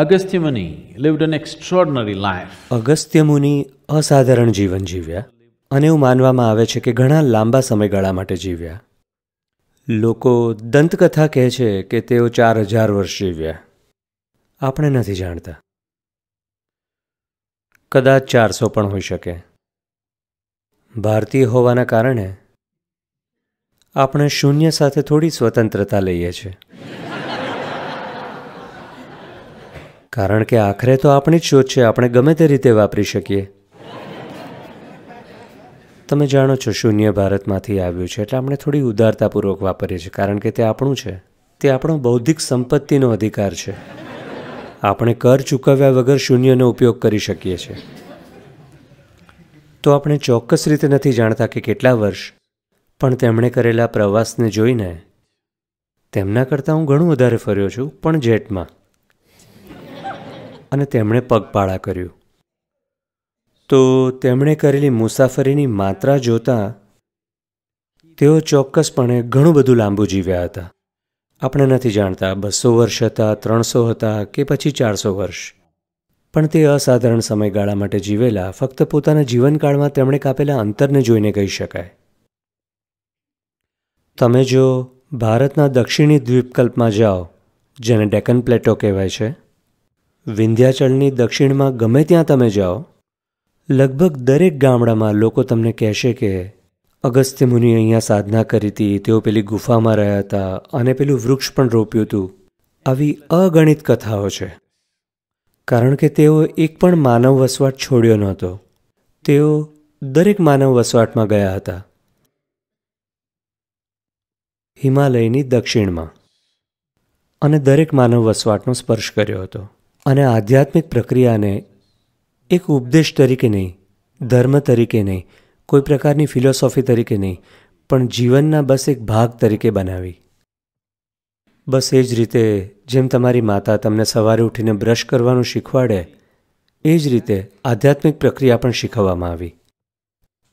Agastya Muni lived an extraordinary life. Agastya મુનિ અસાધારણ જીવન જીવ્યા અને એવું માનવામાં આવે છે કે ઘણા લાંબા સમયગાળા માટે જીવ્યા લોકો દંતકથા કહે છે કે તેઓ ચાર હજાર વર્ષ જીવ્યા આપણે નથી જાણતા કદાચ ચારસો પણ હોઈ શકે ભારતીય હોવાના કારણે આપણે શૂન્ય સાથે થોડી સ્વતંત્રતા લઈએ છીએ કારણ કે આખરે તો આપણી જ શોધ છે આપણે ગમે તે રીતે વાપરી શકીએ તમે જાણો છો શૂન્ય ભારતમાંથી આવ્યું છે એટલે આપણે થોડી ઉદારતાપૂર્વક વાપરીએ છીએ કારણ કે તે આપણું છે તે આપણો બૌદ્ધિક સંપત્તિનો અધિકાર છે આપણે કર ચૂકવ્યા વગર શૂન્યનો ઉપયોગ કરી શકીએ છીએ તો આપણે ચોક્કસ રીતે નથી જાણતા કે કેટલા વર્ષ પણ તેમણે કરેલા પ્રવાસને જોઈને તેમના કરતાં હું ઘણું વધારે ફર્યો છું પણ જેટમાં અને તેમણે પગપાળા કર્યું તો તેમણે કરેલી મુસાફરીની માત્રા જોતા તેઓ ચોક્કસપણે ઘણું બધું લાંબુ જીવ્યા હતા આપણે નથી જાણતા બસો વર્ષ હતા ત્રણસો હતા કે પછી ચારસો વર્ષ પણ તે અસાધારણ સમયગાળા માટે જીવેલા ફક્ત પોતાના જીવનકાળમાં તેમણે કાપેલા અંતરને જોઈને કહી શકાય તમે જો ભારતના દક્ષિણી દ્વીપકલ્પમાં જાઓ જેને ડેકન પ્લેટો કહેવાય છે વિંધ્યાચળની દક્ષિણમાં ગમે ત્યાં તમે જાઓ લગભગ દરેક ગામડામાં લોકો તમને કહેશે કે અગસ્ત્ય મુનિ અહીંયા સાધના કરી હતી તેઓ પેલી ગુફામાં રહ્યા હતા અને પેલું વૃક્ષ પણ રોપ્યું હતું આવી અગણિત કથાઓ છે કારણ કે તેઓ એક પણ માનવ વસવાટ છોડ્યો નહોતો તેઓ દરેક માનવ વસવાટમાં ગયા હતા હિમાલયની દક્ષિણમાં અને દરેક માનવ વસવાટનો સ્પર્શ કર્યો હતો અને આધ્યાત્મિક પ્રક્રિયાને એક ઉપદેશ તરીકે નહીં ધર્મ તરીકે નહીં કોઈ પ્રકારની ફિલોસોફી તરીકે નહીં પણ જીવનના બસ એક ભાગ તરીકે બનાવી બસ એ જ રીતે જેમ તમારી માતા તમને સવારે ઉઠીને બ્રશ કરવાનું શીખવાડે એ જ રીતે આધ્યાત્મિક પ્રક્રિયા પણ શીખવવામાં આવી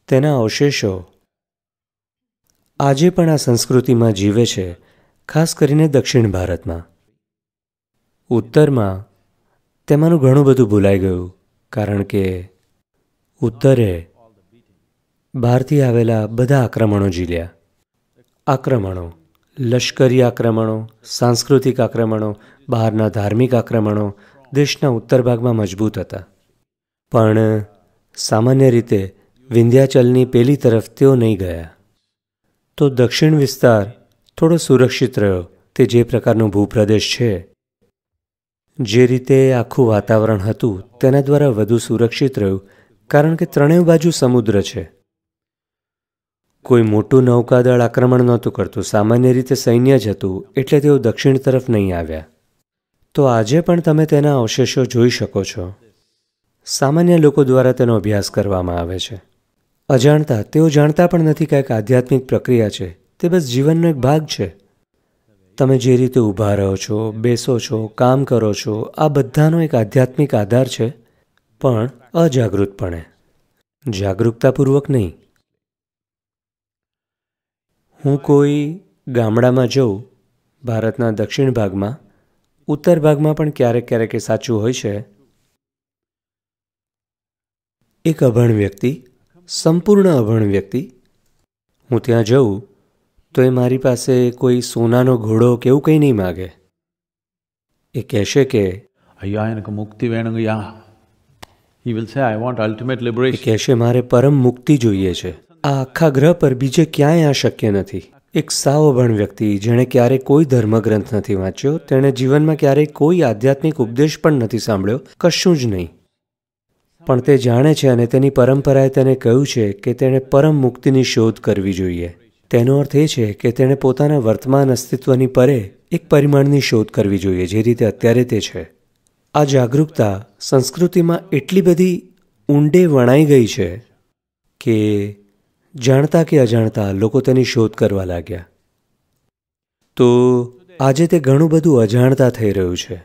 તેના અવશેષો આજે પણ આ સંસ્કૃતિમાં જીવે છે ખાસ કરીને દક્ષિણ ભારતમાં ઉત્તરમાં તેમાંનું ઘણું બધું ભૂલાઈ ગયું કારણ કે ઉત્તરે બહારથી આવેલા બધા આક્રમણો ઝીલ્યા આક્રમણો લશ્કરી આક્રમણો સાંસ્કૃતિક આક્રમણો બહારના ધાર્મિક આક્રમણો દેશના ઉત્તર ભાગમાં મજબૂત હતા પણ સામાન્ય રીતે વિંધ્યાચલની પેલી તરફ તેઓ નહીં ગયા તો દક્ષિણ વિસ્તાર થોડો સુરક્ષિત રહ્યો તે જે પ્રકારનો ભૂપ્રદેશ છે જે રીતે આખું વાતાવરણ હતું તેના દ્વારા વધુ સુરક્ષિત રહ્યું કારણ કે ત્રણેય બાજુ સમુદ્ર છે કોઈ મોટું નૌકાદળ આક્રમણ નહોતું કરતું સામાન્ય રીતે સૈન્ય જ હતું એટલે તેઓ દક્ષિણ તરફ નહીં આવ્યા તો આજે પણ તમે તેના અવશેષો જોઈ શકો છો સામાન્ય લોકો દ્વારા તેનો અભ્યાસ કરવામાં આવે છે અજાણતા તેઓ જાણતા પણ નથી કે એક આધ્યાત્મિક પ્રક્રિયા છે તે બસ જીવનનો એક ભાગ છે તમે જે રીતે ઊભા રહો છો બેસો છો કામ કરો છો આ બધાનો એક આધ્યાત્મિક આધાર છે પણ અજાગૃતપણે જાગૃતતાપૂર્વક નહીં હું કોઈ ગામડામાં જઉં ભારતના દક્ષિણ ભાગમાં ઉત્તર ભાગમાં પણ ક્યારેક ક્યારેક એ સાચું હોય છે એક અભણ વ્યક્તિ સંપૂર્ણ અભણ વ્યક્તિ હું ત્યાં જઉં તો એ મારી પાસે કોઈ સોનાનો ઘોડો કે એવું કંઈ નહીં માગે એ કહેશે કે અહીંયા એને મુક્તિ વેણગયા હી વિલ સે આઈ વોન્ટ અલ્ટિમેટ લિબરેશન કહેશે મારે પરમ મુક્તિ જોઈએ છે આ આખા ગ્રહ પર બીજે ક્યાંય આ શક્ય નથી એક સાવ અભણ વ્યક્તિ જેણે ક્યારેય કોઈ ધર્મગ્રંથ નથી વાંચ્યો તેણે જીવનમાં ક્યારેય કોઈ આધ્યાત્મિક ઉપદેશ પણ નથી સાંભળ્યો કશું જ નહીં પણ તે જાણે છે અને તેની પરંપરાએ તેને કહ્યું છે કે તેણે પરમ મુક્તિની શોધ કરવી જોઈએ તેનો અર્થ એ છે કે તેણે પોતાના વર્તમાન અસ્તિત્વની પરે એક પરિમાણની શોધ કરવી જોઈએ જે રીતે અત્યારે તે છે આ જાગૃતતા સંસ્કૃતિમાં એટલી બધી ઊંડે વણાઈ ગઈ છે કે જાણતા કે અજાણતા લોકો તેની શોધ કરવા લાગ્યા તો આજે તે ઘણું બધું અજાણતા થઈ રહ્યું છે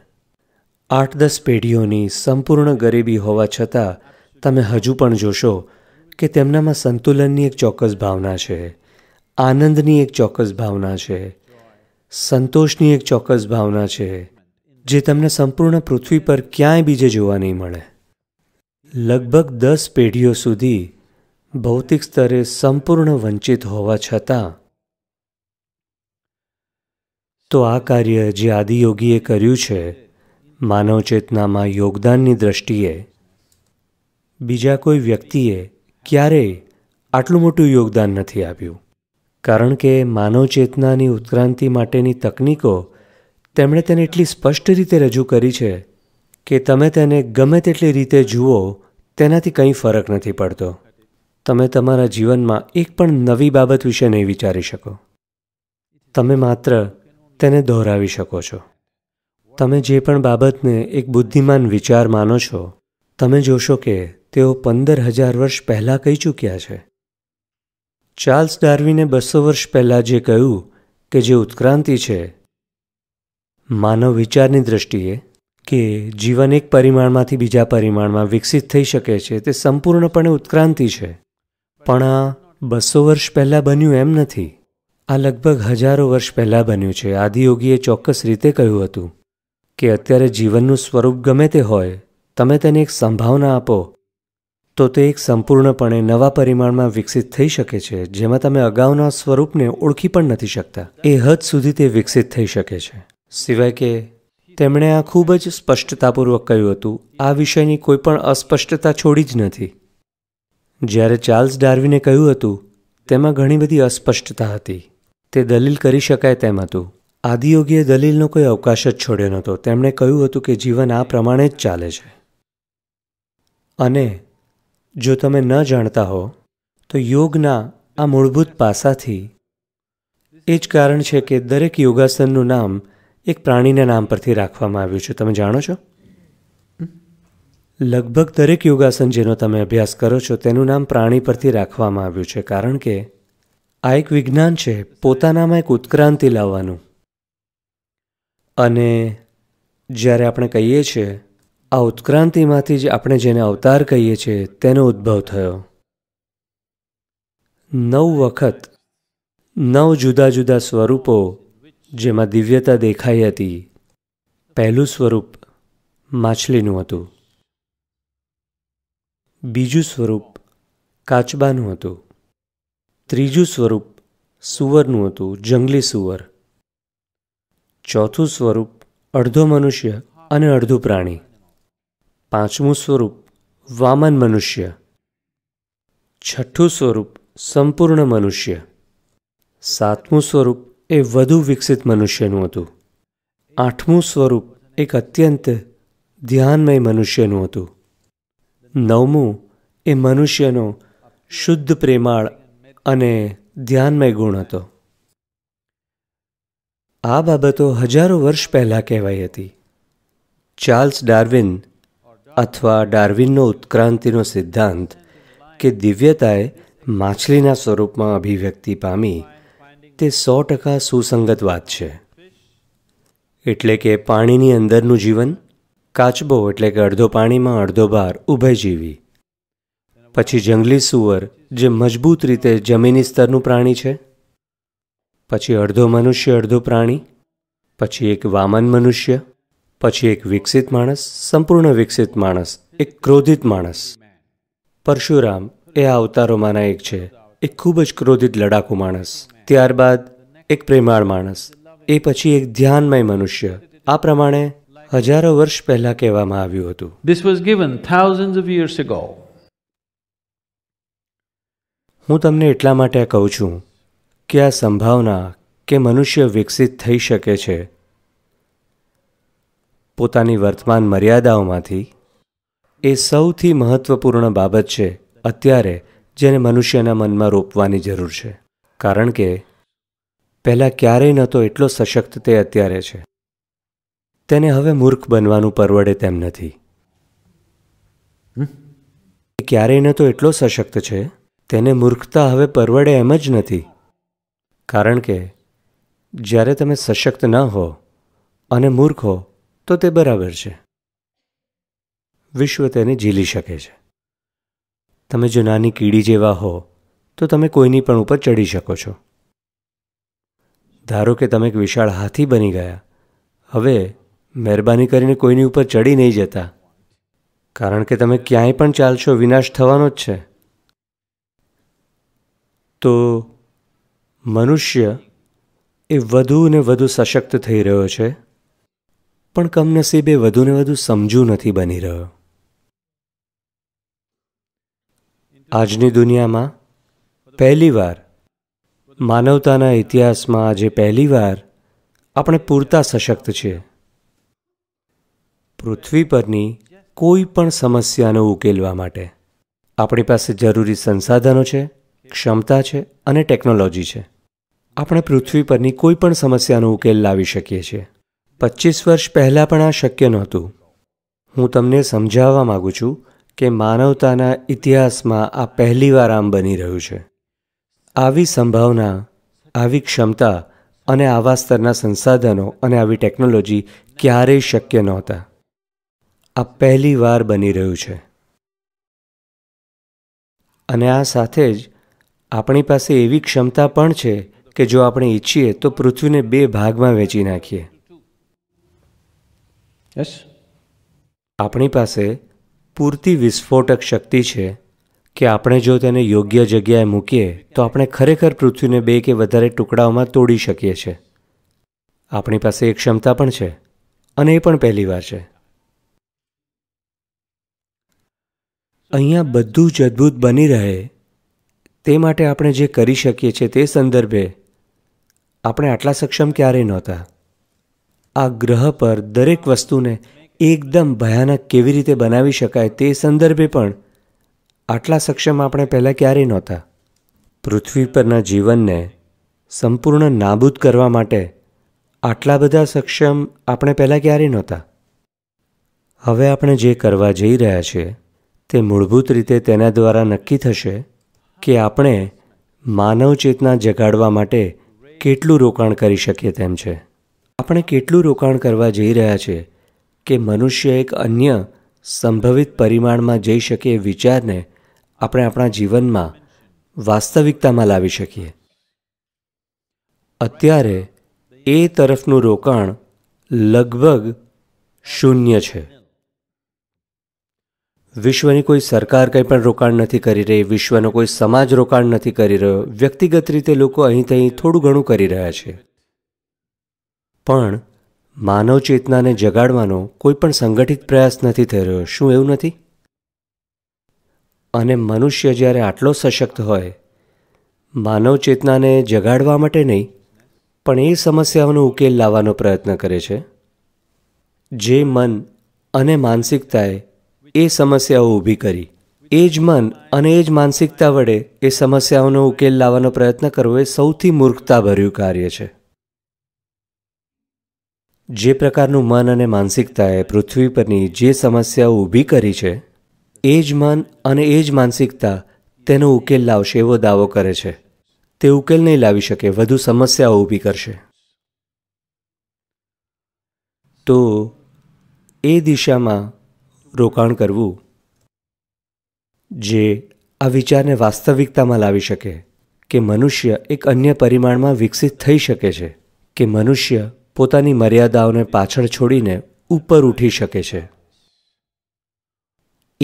આઠ દસ પેઢીઓની સંપૂર્ણ ગરીબી હોવા છતાં તમે હજુ પણ જોશો કે તેમનામાં સંતુલનની એક ચોક્કસ ભાવના છે આનંદની એક ચોક્કસ ભાવના છે સંતોષની એક ચોક્કસ ભાવના છે જે તમને સંપૂર્ણ પૃથ્વી પર ક્યાંય બીજે જોવા નહીં મળે લગભગ દસ પેઢીઓ સુધી ભૌતિક સ્તરે સંપૂર્ણ વંચિત હોવા છતાં તો આ કાર્ય જે આદિયોગીએ કર્યું છે માનવ ચેતનામાં યોગદાનની દ્રષ્ટિએ બીજા કોઈ વ્યક્તિએ ક્યારેય આટલું મોટું યોગદાન નથી આપ્યું કારણ કે માનવ ચેતનાની ઉત્ક્રાંતિ માટેની તકનીકો તેમણે તેને એટલી સ્પષ્ટ રીતે રજૂ કરી છે કે તમે તેને ગમે તેટલી રીતે જુઓ તેનાથી કંઈ ફરક નથી પડતો તમે તમારા જીવનમાં એક પણ નવી બાબત વિશે નહીં વિચારી શકો તમે માત્ર તેને દોહરાવી શકો છો તમે જે પણ બાબતને એક બુદ્ધિમાન વિચાર માનો છો તમે જોશો કે તેઓ પંદર હજાર વર્ષ પહેલાં કહી ચૂક્યા છે ચાર્લ્સ ડાર્વિને બસો વર્ષ પહેલાં જે કહ્યું કે જે ઉત્ક્રાંતિ છે માનવ વિચારની દ્રષ્ટિએ કે જીવન એક પરિમાણમાંથી બીજા પરિમાણમાં વિકસિત થઈ શકે છે તે સંપૂર્ણપણે ઉત્ક્રાંતિ છે પણ આ બસો વર્ષ પહેલાં બન્યું એમ નથી આ લગભગ હજારો વર્ષ પહેલાં બન્યું છે આદિયોગીએ ચોક્કસ રીતે કહ્યું હતું કે અત્યારે જીવનનું સ્વરૂપ ગમે તે હોય તમે તેને એક સંભાવના આપો તો તે એક સંપૂર્ણપણે નવા પરિમાણમાં વિકસિત થઈ શકે છે જેમાં તમે અગાઉના સ્વરૂપને ઓળખી પણ નથી શકતા એ હદ સુધી તે વિકસિત થઈ શકે છે સિવાય કે તેમણે આ ખૂબ જ સ્પષ્ટતાપૂર્વક કહ્યું હતું આ વિષયની કોઈ પણ અસ્પષ્ટતા છોડી જ નથી જ્યારે ચાર્લ્સ ડાર્વિને કહ્યું હતું તેમાં ઘણી બધી અસ્પષ્ટતા હતી તે દલીલ કરી શકાય તેમ હતું આદિયોગીએ દલીલનો કોઈ અવકાશ જ છોડ્યો નહોતો તેમણે કહ્યું હતું કે જીવન આ પ્રમાણે જ ચાલે છે અને જો તમે ન જાણતા હો તો યોગના આ મૂળભૂત પાસાથી એ જ કારણ છે કે દરેક યોગાસનનું નામ એક પ્રાણીના નામ પરથી રાખવામાં આવ્યું છે તમે જાણો છો લગભગ દરેક યોગાસન જેનો તમે અભ્યાસ કરો છો તેનું નામ પ્રાણી પરથી રાખવામાં આવ્યું છે કારણ કે આ એક વિજ્ઞાન છે પોતાનામાં એક ઉત્ક્રાંતિ લાવવાનું અને જ્યારે આપણે કહીએ છીએ આ ઉત્ક્રાંતિમાંથી જ આપણે જેને અવતાર કહીએ છીએ તેનો ઉદ્ભવ થયો નવ વખત નવ જુદા જુદા સ્વરૂપો જેમાં દિવ્યતા દેખાઈ હતી પહેલું સ્વરૂપ માછલીનું હતું બીજું સ્વરૂપ કાચબાનું હતું ત્રીજું સ્વરૂપ સુવરનું હતું જંગલી સુવર ચોથું સ્વરૂપ અડધો મનુષ્ય અને અડધું પ્રાણી પાંચમું સ્વરૂપ વામન મનુષ્ય છઠ્ઠું સ્વરૂપ સંપૂર્ણ મનુષ્ય સાતમું સ્વરૂપ એ વધુ વિકસિત મનુષ્યનું હતું આઠમું સ્વરૂપ એક અત્યંત ધ્યાનમય મનુષ્યનું હતું નવમું એ મનુષ્યનો શુદ્ધ પ્રેમાળ અને ધ્યાનમય ગુણ હતો આ બાબતો હજારો વર્ષ પહેલાં કહેવાઈ હતી ચાર્લ્સ ડાર્વિન અથવા ડાર્વિનનો ઉત્ક્રાંતિનો સિદ્ધાંત કે દિવ્યતાએ માછલીના સ્વરૂપમાં અભિવ્યક્તિ પામી તે સો ટકા સુસંગત વાત છે એટલે કે પાણીની અંદરનું જીવન કાચબો એટલે કે અડધો પાણીમાં અડધો બહાર ઉભયજીવી પછી જંગલી સુવર જે મજબૂત રીતે જમીની સ્તરનું પ્રાણી છે પછી અડધો મનુષ્ય અડધો પ્રાણી પછી એક વામન મનુષ્ય પછી એક વિકસિત માણસ સંપૂર્ણ વિકસિત માણસ એક ક્રોધિત માણસ પરશુરામ એ આ અવતારોમાંના એક છે એક ખૂબ જ ક્રોધિત લડાકુ માણસ ત્યારબાદ એક પ્રેમાળ માણસ એ પછી એક ધ્યાનમય મનુષ્ય આ પ્રમાણે હજારો વર્ષ પહેલા કહેવામાં આવ્યું હતું This was given thousands of years ago. હું તમને એટલા માટે કહું છું કે આ સંભાવના કે મનુષ્ય વિકસિત થઈ શકે છે પોતાની વર્તમાન મર્યાદાઓમાંથી એ સૌથી મહત્ત્વપૂર્ણ બાબત છે અત્યારે જેને મનુષ્યના મનમાં રોપવાની જરૂર છે કારણ કે પહેલાં ક્યારેય નહોતો એટલો સશક્ત તે અત્યારે છે તેને હવે મૂર્ખ બનવાનું પરવડે તેમ નથી ક્યારેય નહોતો એટલો સશક્ત છે તેને મૂર્ખતા હવે પરવડે એમ જ નથી કારણ કે જ્યારે તમે સશક્ત ન હો અને મૂર્ખ હો તો તે બરાબર છે વિશ્વ તેને ઝીલી શકે છે તમે જો નાની કીડી જેવા હો તો તમે કોઈની પણ ઉપર ચડી શકો છો ધારો કે તમે એક વિશાળ હાથી બની ગયા હવે મહેરબાની કરીને કોઈની ઉપર ચડી નહીં જતા કારણ કે તમે ક્યાંય પણ ચાલશો વિનાશ થવાનો જ છે તો મનુષ્ય એ વધુ ને વધુ સશક્ત થઈ રહ્યો છે પણ કમનસીબે વધુને વધુ સમજુ નથી બની રહ્યો આજની દુનિયામાં પહેલીવાર માનવતાના ઇતિહાસમાં આજે પહેલીવાર આપણે પૂરતા સશક્ત છીએ પૃથ્વી પરની કોઈ પણ સમસ્યાને ઉકેલવા માટે આપણી પાસે જરૂરી સંસાધનો છે ક્ષમતા છે અને ટેકનોલોજી છે આપણે પૃથ્વી પરની કોઈ પણ સમસ્યાનો ઉકેલ લાવી શકીએ છીએ પચીસ વર્ષ પહેલાં પણ આ શક્ય નહોતું હું તમને સમજાવવા માગું છું કે માનવતાના ઇતિહાસમાં આ પહેલીવાર આમ બની રહ્યું છે આવી સંભાવના આવી ક્ષમતા અને આવા સ્તરના સંસાધનો અને આવી ટેકનોલોજી ક્યારેય શક્ય નહોતા આ પહેલીવાર બની રહ્યું છે અને આ સાથે જ આપણી પાસે એવી ક્ષમતા પણ છે કે જો આપણે ઈચ્છીએ તો પૃથ્વીને બે ભાગમાં વેચી નાખીએ યસ આપણી પાસે પૂરતી વિસ્ફોટક શક્તિ છે કે આપણે જો તેને યોગ્ય જગ્યાએ મૂકીએ તો આપણે ખરેખર પૃથ્વીને બે કે વધારે ટુકડાઓમાં તોડી શકીએ છીએ આપણી પાસે એ ક્ષમતા પણ છે અને એ પણ પહેલી વાર છે અહીંયા બધું જ અદ્ભુત બની રહે તે માટે આપણે જે કરી શકીએ છીએ તે સંદર્ભે આપણે આટલા સક્ષમ ક્યારેય નહોતા આ ગ્રહ પર દરેક વસ્તુને એકદમ ભયાનક કેવી રીતે બનાવી શકાય તે સંદર્ભે પણ આટલા સક્ષમ આપણે પહેલાં ક્યારેય નહોતા પૃથ્વી પરના જીવનને સંપૂર્ણ નાબૂદ કરવા માટે આટલા બધા સક્ષમ આપણે પહેલાં ક્યારેય નહોતા હવે આપણે જે કરવા જઈ રહ્યા છીએ તે મૂળભૂત રીતે તેના દ્વારા નક્કી થશે કે આપણે માનવ ચેતના જગાડવા માટે કેટલું રોકાણ કરી શકીએ તેમ છે આપણે કેટલું રોકાણ કરવા જઈ રહ્યા છે કે મનુષ્ય એક અન્ય સંભવિત પરિમાણમાં જઈ શકે એ વિચારને આપણે આપણા જીવનમાં વાસ્તવિકતામાં લાવી શકીએ અત્યારે એ તરફનું રોકાણ લગભગ શૂન્ય છે વિશ્વની કોઈ સરકાર કંઈ પણ રોકાણ નથી કરી રહી વિશ્વનો કોઈ સમાજ રોકાણ નથી કરી રહ્યો વ્યક્તિગત રીતે લોકો અહીં ત્યાં થોડું ઘણું કરી રહ્યા છે પણ માનવ ચેતનાને જગાડવાનો કોઈ પણ સંગઠિત પ્રયાસ નથી થઈ રહ્યો શું એવું નથી અને મનુષ્ય જ્યારે આટલો સશક્ત હોય માનવ ચેતનાને જગાડવા માટે નહીં પણ એ સમસ્યાઓનો ઉકેલ લાવવાનો પ્રયત્ન કરે છે જે મન અને માનસિકતાએ એ સમસ્યાઓ ઊભી કરી એ જ મન અને એ જ માનસિકતા વડે એ સમસ્યાઓનો ઉકેલ લાવવાનો પ્રયત્ન કરવો એ સૌથી મૂર્ખતાભર્યું કાર્ય છે જે પ્રકારનું મન અને માનસિકતાએ પૃથ્વી પરની જે સમસ્યાઓ ઊભી કરી છે એ જ મન અને એ જ માનસિકતા તેનો ઉકેલ લાવશે એવો દાવો કરે છે તે ઉકેલ નહીં લાવી શકે વધુ સમસ્યાઓ ઊભી કરશે તો એ દિશામાં રોકાણ કરવું જે આ વિચારને વાસ્તવિકતામાં લાવી શકે કે મનુષ્ય એક અન્ય પરિમાણમાં વિકસિત થઈ શકે છે કે મનુષ્ય પોતાની મર્યાદાઓને પાછળ છોડીને ઉપર ઉઠી શકે છે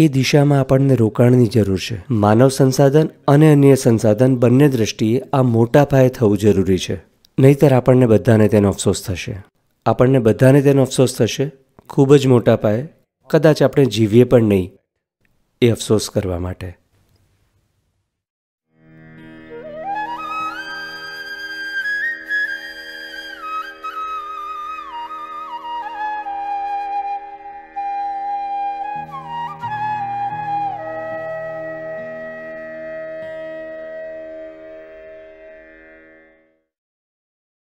એ દિશામાં આપણને રોકાણની જરૂર છે માનવ સંસાધન અને અન્ય સંસાધન બંને દ્રષ્ટિએ આ મોટા પાયે થવું જરૂરી છે નહીંતર આપણને બધાને તેનો અફસોસ થશે આપણને બધાને તેનો અફસોસ થશે ખૂબ જ મોટા પાયે કદાચ આપણે જીવીએ પણ નહીં એ અફસોસ કરવા માટે